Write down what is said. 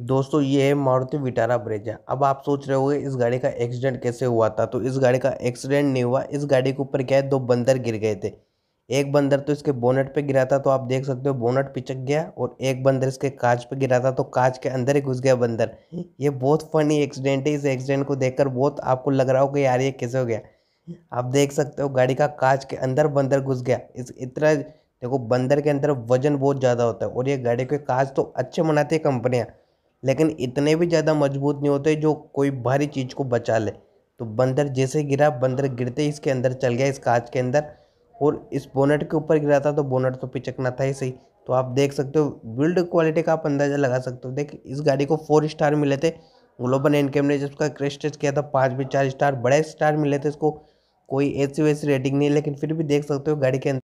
दोस्तों ये है मारुति विटारा ब्रेजा अब आप सोच रहे होंगे इस गाड़ी का एक्सीडेंट कैसे हुआ था तो इस गाड़ी का एक्सीडेंट नहीं हुआ इस गाड़ी के ऊपर क्या है दो बंदर गिर गए थे एक बंदर तो इसके बोनट पे गिरा था तो आप देख सकते हो बोनट पिचक गया और एक बंदर इसके कांच पे गिरा था तो कांच के अंदर ही घुस गया बंदर ये बहुत फनी एक्सीडेंट है इस एक्सीडेंट को देखकर बहुत आपको लग रहा हो कि यार ये कैसे हो गया आप देख सकते हो गाड़ी का कांच के अंदर बंदर घुस गया इस इतना देखो बंदर के अंदर वजन बहुत ज़्यादा होता है और ये गाड़ी के कांच तो अच्छे मनाती है कंपनियाँ लेकिन इतने भी ज़्यादा मजबूत नहीं होते जो कोई भारी चीज़ को बचा ले तो बंदर जैसे गिरा बंदर गिरते ही इसके अंदर चल गया इस कांच के अंदर और इस बोनेट के ऊपर गिरा था तो बोनेट तो पिचकना था ही सही तो आप देख सकते हो बिल्ड क्वालिटी का आप अंदाज़ा लगा सकते हो देख इस गाड़ी को फोर स्टार मिले थे ग्लोबल एनकेम ने जिसका क्रेश टेस्ट किया था पाँच भी चार स्टार बड़े स्टार मिले थे इसको कोई ऐसी वैसी रेटिंग नहीं लेकिन फिर भी देख सकते हो गाड़ी के अंदर